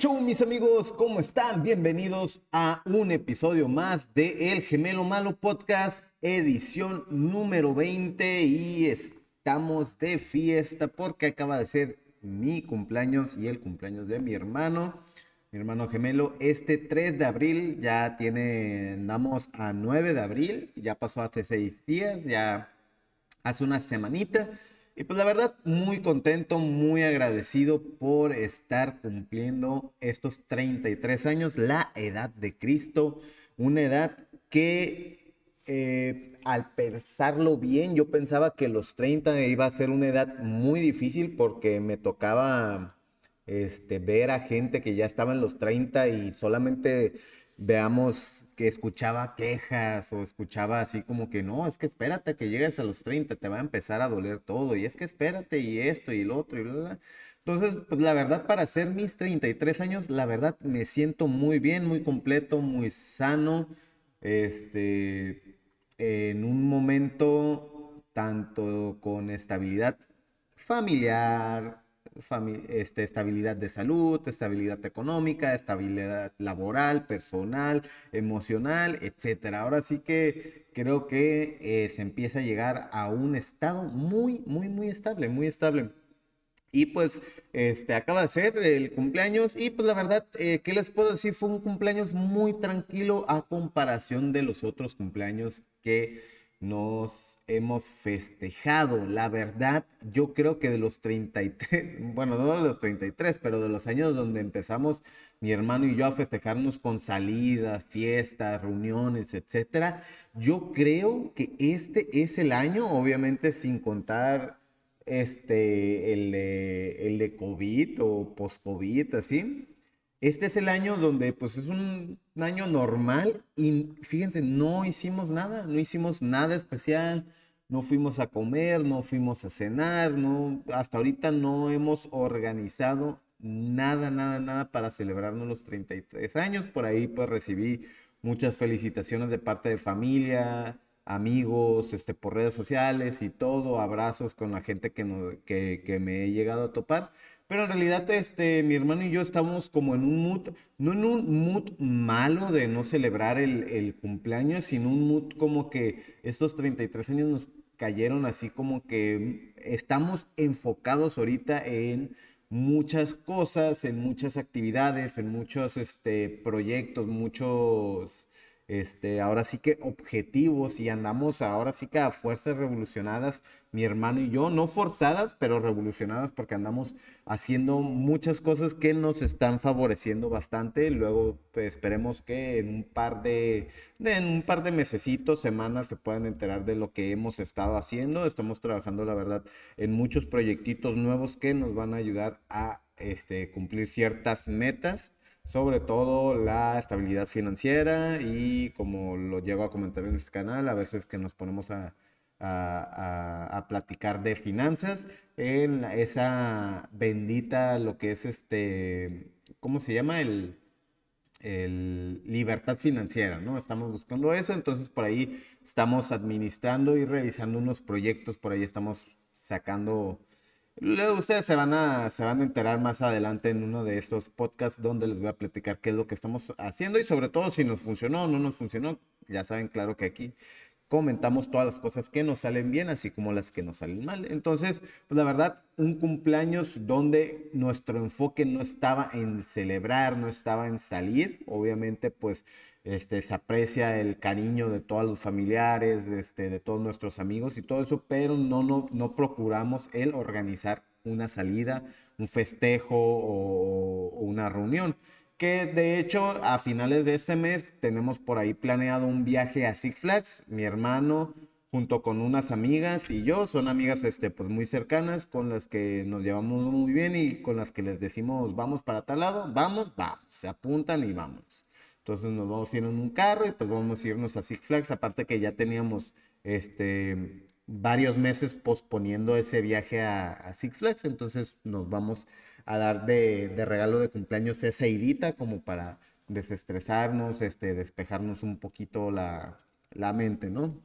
Chau mis amigos? ¿Cómo están? Bienvenidos a un episodio más de El Gemelo Malo Podcast, edición número 20. Y estamos de fiesta porque acaba de ser mi cumpleaños y el cumpleaños de mi hermano. Mi hermano gemelo, este 3 de abril ya tiene, andamos a 9 de abril, ya pasó hace seis días, ya hace una semanita. Y pues la verdad, muy contento, muy agradecido por estar cumpliendo estos 33 años, la edad de Cristo, una edad que eh, al pensarlo bien, yo pensaba que los 30 iba a ser una edad muy difícil porque me tocaba este, ver a gente que ya estaba en los 30 y solamente veamos que escuchaba quejas o escuchaba así como que no, es que espérate que llegues a los 30, te va a empezar a doler todo, y es que espérate y esto y lo otro y bla, bla. Entonces, pues la verdad, para ser mis 33 años, la verdad me siento muy bien, muy completo, muy sano, este, en un momento tanto con estabilidad familiar, este, estabilidad de salud, estabilidad económica, estabilidad laboral, personal, emocional, etc. Ahora sí que creo que eh, se empieza a llegar a un estado muy, muy, muy estable, muy estable. Y pues, este, acaba de ser el cumpleaños y pues la verdad, eh, ¿qué les puedo decir? Fue un cumpleaños muy tranquilo a comparación de los otros cumpleaños que nos hemos festejado. La verdad, yo creo que de los 33, bueno, no de los 33, pero de los años donde empezamos mi hermano y yo a festejarnos con salidas, fiestas, reuniones, etcétera, yo creo que este es el año, obviamente sin contar este el de, el de COVID o post-COVID así. Este es el año donde pues es un año normal y fíjense, no hicimos nada, no hicimos nada especial, no fuimos a comer, no fuimos a cenar, no, hasta ahorita no hemos organizado nada, nada, nada para celebrarnos los 33 años. Por ahí pues recibí muchas felicitaciones de parte de familia, amigos este, por redes sociales y todo, abrazos con la gente que, me he llegado a topar. Pero en realidad, este, mi hermano y yo estamos como en un mood, no en un mood malo de no celebrar el, cumpleaños, sino un mood como que estos 33 años nos cayeron así como que estamos enfocados ahorita en muchas cosas, en muchas actividades, en muchos este, proyectos, muchos este, ahora sí que objetivos y andamos ahora sí que a fuerzas revolucionadas, mi hermano y yo, no forzadas, pero revolucionadas porque andamos haciendo muchas cosas que nos están favoreciendo bastante. Luego pues, esperemos que en un par de, de en un par de semanas se puedan enterar de lo que hemos estado haciendo. Estamos trabajando la verdad en muchos proyectitos nuevos que nos van a ayudar a este, cumplir ciertas metas sobre todo la estabilidad financiera y como lo llego a comentar en este canal, a veces que nos ponemos a, platicar de finanzas, en esa bendita, lo que es este, ¿cómo se llama? El, el libertad financiera, ¿no? Estamos buscando eso, entonces por ahí estamos administrando y revisando unos proyectos, por ahí estamos sacando Luego ustedes se van, a, se van a enterar más adelante en uno de estos podcasts donde les voy a platicar qué es lo que estamos haciendo y sobre todo si nos funcionó o no nos funcionó. Ya saben, claro que aquí comentamos todas las cosas que nos salen bien, así como las que nos salen mal. Entonces, pues la verdad, un cumpleaños donde nuestro enfoque no estaba en celebrar, no estaba en salir. Obviamente, pues este, se aprecia el cariño de todos los familiares, este, de todos nuestros amigos y todo eso, pero no, no, no procuramos el organizar una salida, un festejo o, o una reunión. Que de hecho, a finales de este mes tenemos por ahí planeado un viaje a Six Flags. Mi hermano, junto con unas amigas y yo, son amigas este, pues, muy cercanas con las que nos llevamos muy bien y con las que les decimos vamos para tal lado, vamos, vamos. Se apuntan y vamos. Entonces nos vamos a ir en un carro y pues vamos a irnos a Six Aparte que ya teníamos este varios meses posponiendo ese viaje a, Six Flags, entonces nos vamos a dar de, regalo de cumpleaños esa idita como para desestresarnos, este, despejarnos un poquito la, mente, ¿no?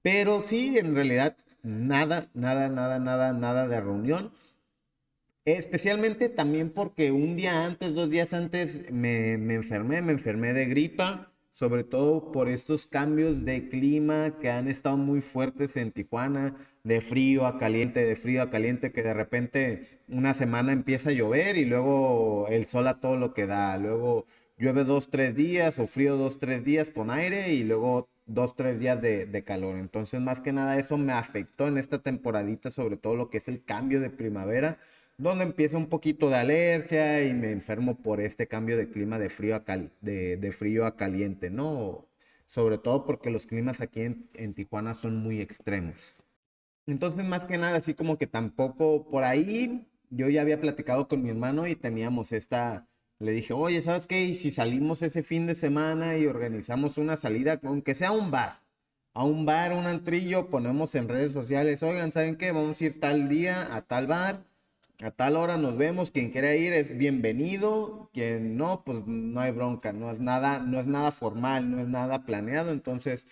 Pero sí, en realidad, nada, nada, nada, nada, nada de reunión. Especialmente también porque un día antes, dos días antes, me, me enfermé, me enfermé de gripa sobre todo por estos cambios de clima que han estado muy fuertes en Tijuana, de frío a caliente, de frío a caliente, que de repente una semana empieza a llover y luego el sol a todo lo que da, luego llueve dos, tres días o frío dos, tres días con aire y luego dos, tres días de, de calor. Entonces, más que nada eso me afectó en esta temporadita, sobre todo lo que es el cambio de primavera donde empieza un poquito de alergia y me enfermo por este cambio de clima de frío a, de, frío a caliente, ¿no? Sobre todo porque los climas aquí en, en Tijuana son muy extremos. Entonces, más que nada, así como que tampoco por ahí, yo ya había platicado con mi hermano y teníamos esta, le dije, oye, ¿sabes qué? si salimos ese fin de semana y organizamos una salida, aunque sea un bar, a un bar, un antrillo, ponemos en redes sociales, oigan, ¿saben qué? Vamos a ir tal día a tal bar a tal hora nos vemos, quien quiera ir es bienvenido, quien no, pues no hay bronca, no es nada, no es nada formal, no es nada planeado, entonces,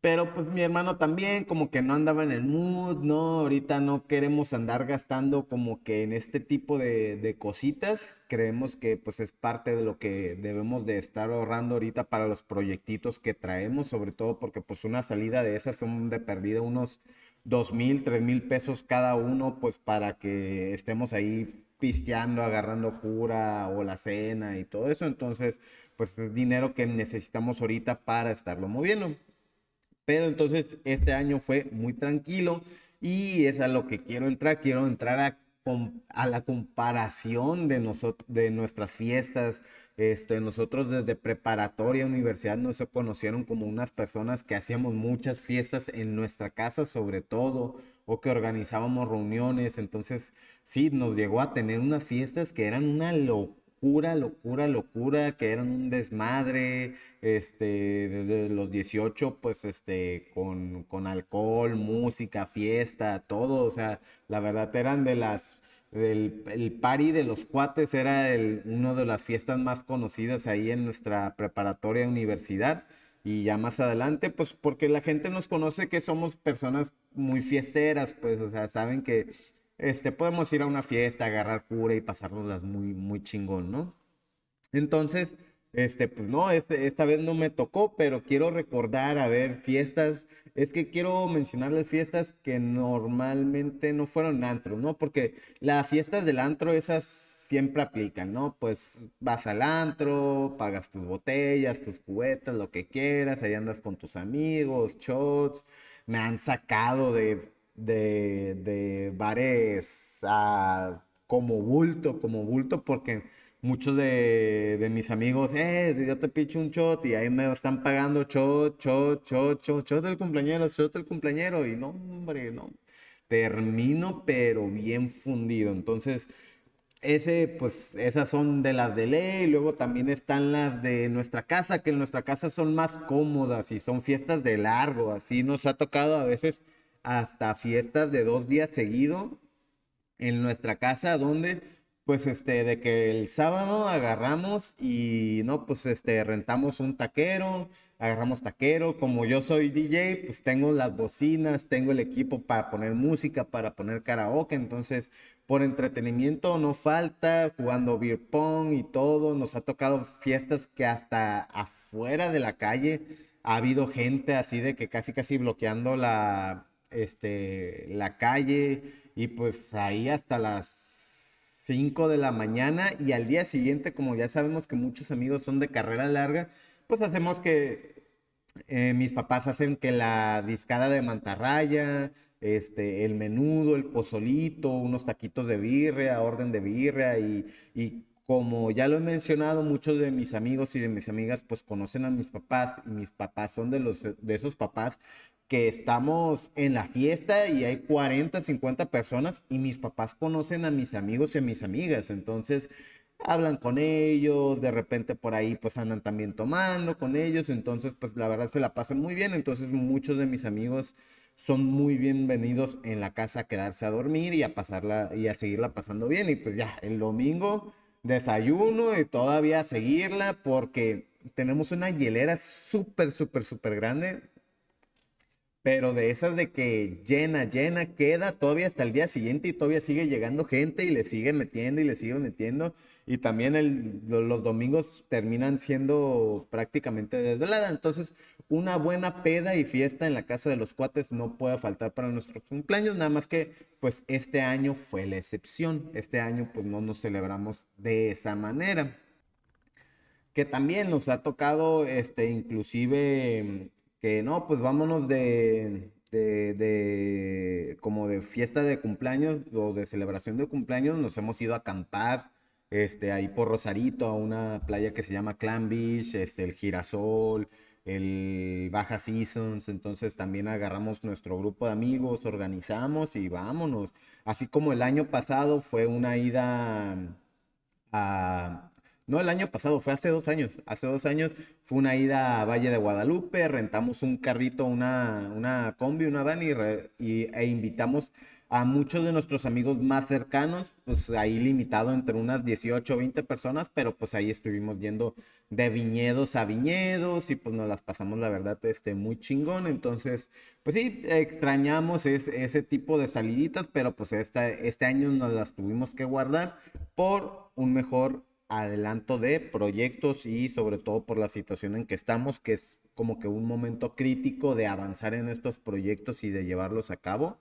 pero pues mi hermano también como que no andaba en el mood, no, ahorita no queremos andar gastando como que en este tipo de, de cositas, creemos que pues es parte de lo que debemos de estar ahorrando ahorita para los proyectitos que traemos, sobre todo porque pues una salida de esas son de perdida unos dos mil, tres mil pesos cada uno, pues para que estemos ahí pisteando, agarrando cura o la cena y todo eso. Entonces, pues es dinero que necesitamos ahorita para estarlo moviendo. Pero entonces este año fue muy tranquilo y es a lo que quiero entrar. Quiero entrar a a la comparación de, de nuestras fiestas. Este, nosotros desde preparatoria, universidad, nos conocieron como unas personas que hacíamos muchas fiestas en nuestra casa sobre todo, o que organizábamos reuniones. Entonces, sí, nos llegó a tener unas fiestas que eran una locura locura, locura, locura, que eran un desmadre, este, desde los 18, pues, este, con, con alcohol, música, fiesta, todo, o sea, la verdad eran de las, del, el party de los cuates era el, una de las fiestas más conocidas ahí en nuestra preparatoria universidad y ya más adelante, pues porque la gente nos conoce que somos personas muy fiesteras, pues, o sea, saben que este, podemos ir a una fiesta, agarrar cura y pasárnoslas muy, muy chingón, ¿no? Entonces, este, pues no, este, esta vez no me tocó, pero quiero recordar, a ver, fiestas, es que quiero mencionarles fiestas que normalmente no fueron antro, ¿no? Porque las fiestas del antro, esas siempre aplican, ¿no? Pues vas al antro, pagas tus botellas, tus cubetas, lo que quieras, ahí andas con tus amigos, shots, me han sacado de de, bares a, ah, como bulto, como bulto, porque muchos de, mis amigos, eh, yo te picho un shot y ahí me están pagando shot, shot, shot, shot, shot del cumpleañero, shot del cumpleañero. Y no, hombre, no. Termino, pero bien fundido. Entonces, ese, pues, esas son de las de ley. Luego también están las de nuestra casa, que en nuestra casa son más cómodas y son fiestas de largo. Así nos ha tocado a veces hasta fiestas de dos días seguido en nuestra casa, donde pues este, de que el sábado agarramos y no, pues este, rentamos un taquero, agarramos taquero, como yo soy DJ, pues tengo las bocinas, tengo el equipo para poner música, para poner karaoke, entonces por entretenimiento no falta, jugando beer pong y todo, nos ha tocado fiestas que hasta afuera de la calle ha habido gente así de que casi casi bloqueando la, este, la calle y pues ahí hasta las 5 de la mañana y al día siguiente, como ya sabemos que muchos amigos son de carrera larga, pues hacemos que eh, mis papás hacen que la discada de mantarraya, este, el menudo, el pozolito, unos taquitos de birria, orden de birria y, y como ya lo he mencionado, muchos de mis amigos y de mis amigas pues conocen a mis papás y mis papás son de, los, de esos papás que estamos en la fiesta y hay 40, 50 personas y mis papás conocen a mis amigos y a mis amigas, entonces hablan con ellos, de repente por ahí pues andan también tomando con ellos, entonces pues la verdad se la pasan muy bien, entonces muchos de mis amigos son muy bienvenidos en la casa a quedarse a dormir y a pasarla y a seguirla pasando bien y pues ya el domingo desayuno y todavía seguirla porque tenemos una hielera súper, súper, súper grande pero de esas de que llena, llena, queda todavía hasta el día siguiente y todavía sigue llegando gente y le sigue metiendo y le sigue metiendo. Y también los domingos terminan siendo prácticamente desvelada. Entonces, una buena peda y fiesta en la casa de los cuates no puede faltar para nuestros cumpleaños. Nada más que, pues, este año fue la excepción. Este año, pues, no nos celebramos de esa manera que también nos ha tocado, este, inclusive que no, pues vámonos de, como de fiesta de cumpleaños o de celebración de cumpleaños, nos hemos ido a acampar, este, ahí por Rosarito, a una playa que se llama Clan Beach, este, el Girasol, el Baja Seasons, entonces también agarramos nuestro grupo de amigos, organizamos y vámonos. Así como el año pasado fue una ida a no el año pasado, fue hace dos años. Hace dos años fue una ida a Valle de Guadalupe, rentamos un carrito, una, una combi, una van y, e invitamos a muchos de nuestros amigos más cercanos, pues ahí limitado entre unas 18 o 20 personas, pero pues ahí estuvimos yendo de viñedos a viñedos y pues nos las pasamos la verdad este, muy chingón, entonces pues sí, extrañamos ese tipo de saliditas, pero pues este año nos las tuvimos que guardar por un mejor adelanto de proyectos y sobre todo por la situación en que estamos, que es como que un momento crítico de avanzar en estos proyectos y de llevarlos a cabo.